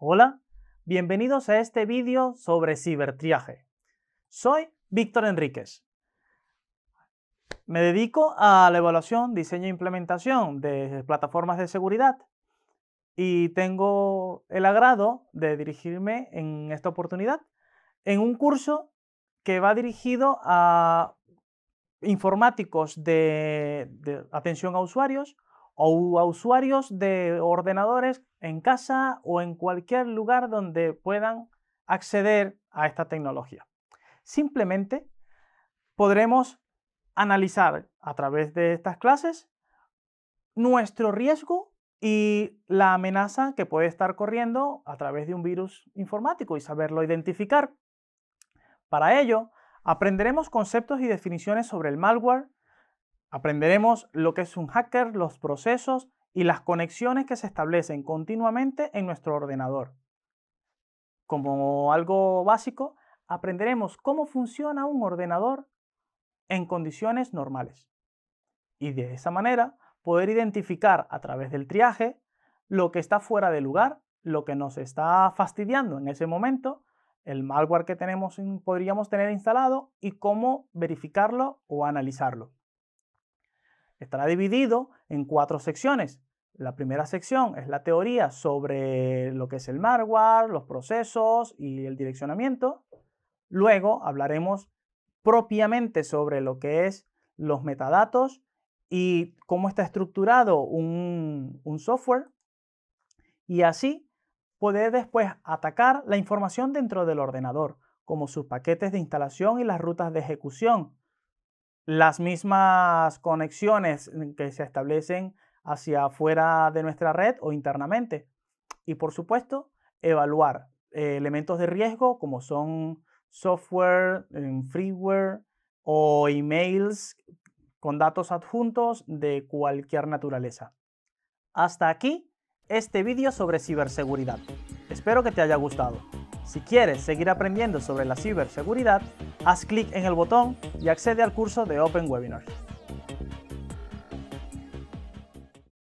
Hola, bienvenidos a este vídeo sobre cibertriaje. Soy Víctor Enríquez. Me dedico a la evaluación, diseño e implementación de plataformas de seguridad y tengo el agrado de dirigirme en esta oportunidad en un curso que va dirigido a informáticos de, de atención a usuarios, o a usuarios de ordenadores en casa o en cualquier lugar donde puedan acceder a esta tecnología. Simplemente podremos analizar a través de estas clases nuestro riesgo y la amenaza que puede estar corriendo a través de un virus informático y saberlo identificar. Para ello, aprenderemos conceptos y definiciones sobre el malware, Aprenderemos lo que es un hacker, los procesos y las conexiones que se establecen continuamente en nuestro ordenador. Como algo básico, aprenderemos cómo funciona un ordenador en condiciones normales. Y de esa manera poder identificar a través del triaje lo que está fuera de lugar, lo que nos está fastidiando en ese momento, el malware que tenemos, podríamos tener instalado y cómo verificarlo o analizarlo estará dividido en cuatro secciones. La primera sección es la teoría sobre lo que es el malware, los procesos y el direccionamiento. Luego hablaremos propiamente sobre lo que es los metadatos y cómo está estructurado un, software. Y así poder después atacar la información dentro del ordenador, como sus paquetes de instalación y las rutas de ejecución, las mismas conexiones que se establecen hacia afuera de nuestra red o internamente. Y por supuesto, evaluar eh, elementos de riesgo como son software, em, freeware o emails con datos adjuntos de cualquier naturaleza. Hasta aquí este vídeo sobre ciberseguridad. Espero que te haya gustado. Si quieres seguir aprendiendo sobre la ciberseguridad, haz clic en el botón y accede al curso de Open Webinar.